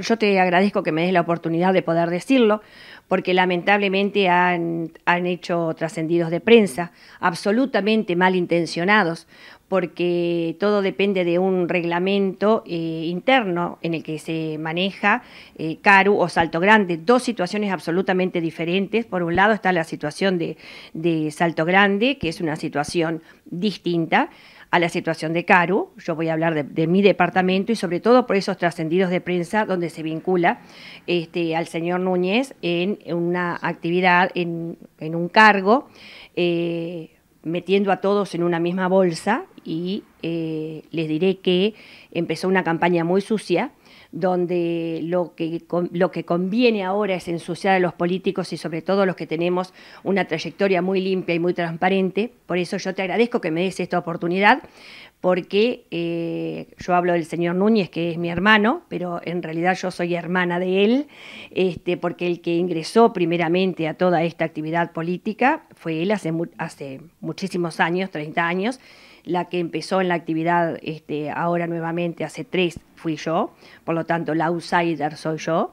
yo te agradezco que me des la oportunidad de poder decirlo, porque lamentablemente han, hecho trascendidos de prensa, absolutamente malintencionados, porque todo depende de un reglamento eh, interno en el que se maneja eh, Caru o Salto Grande, dos situaciones absolutamente diferentes. Por un lado está la situación de, de Salto Grande, que es una situación distinta, a la situación de Caru. Yo voy a hablar de, mi departamento y sobre todo por esos trascendidos de prensa donde se vincula este, al señor Núñez en, una actividad, en, un cargo. Eh, metiendo a todos en una misma bolsa y eh, les diré que empezó una campaña muy sucia donde lo que, lo que conviene ahora es ensuciar a los políticos y sobre todo los que tenemos una trayectoria muy limpia y muy transparente. Por eso yo te agradezco que me des esta oportunidad, porque eh, yo hablo del señor Núñez, que es mi hermano, pero en realidad yo soy hermana de él, este, porque el que ingresó primeramente a toda esta actividad política fue él hace, hace muchísimos años, 30 años, la que empezó en la actividad este, ahora nuevamente hace tres fui yo, por lo tanto la outsider soy yo.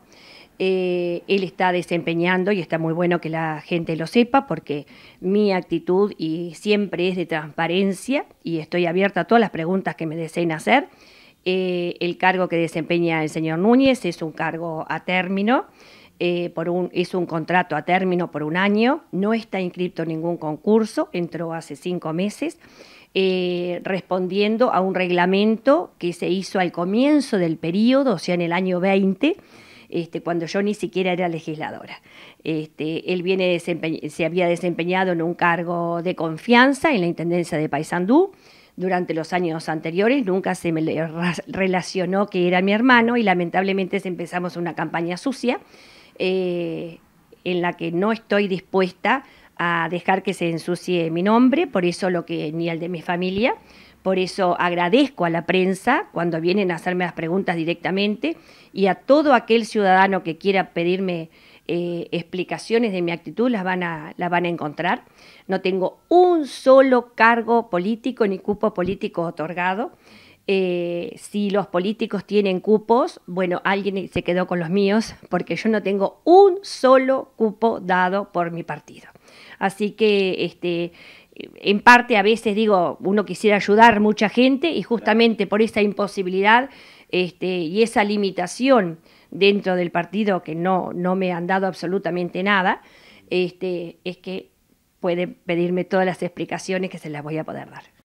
Eh, él está desempeñando y está muy bueno que la gente lo sepa porque mi actitud y siempre es de transparencia y estoy abierta a todas las preguntas que me deseen hacer. Eh, el cargo que desempeña el señor Núñez es un cargo a término, eh, por es un contrato a término por un año, no está inscripto ningún concurso, entró hace cinco meses. respondiendo a un reglamento que se hizo al comienzo del periodo, o sea, en el año 20, este, cuando yo ni siquiera era legisladora. Este, él se había desempeñado en un cargo de confianza en la Intendencia de Paysandú. Durante los años anteriores nunca se me relacionó que era mi hermano y lamentablemente empezamos una campaña sucia eh, en la que no estoy dispuesta a dejar que se ensucie mi nombre, por eso lo que ni el de mi familia. Por eso agradezco a la prensa cuando vienen a hacerme las preguntas directamente y a todo aquel ciudadano que quiera pedirme eh, explicaciones de mi actitud las van, a, las van a encontrar. No tengo un solo cargo político ni cupo político otorgado. Eh, si los políticos tienen cupos, bueno, alguien se quedó con los míos porque yo no tengo un solo cupo dado por mi partido. Así que, este, en parte a veces digo, uno quisiera ayudar mucha gente y justamente por esa imposibilidad este, y esa limitación dentro del partido que no, no me han dado absolutamente nada, este, es que pueden pedirme todas las explicaciones que se las voy a poder dar.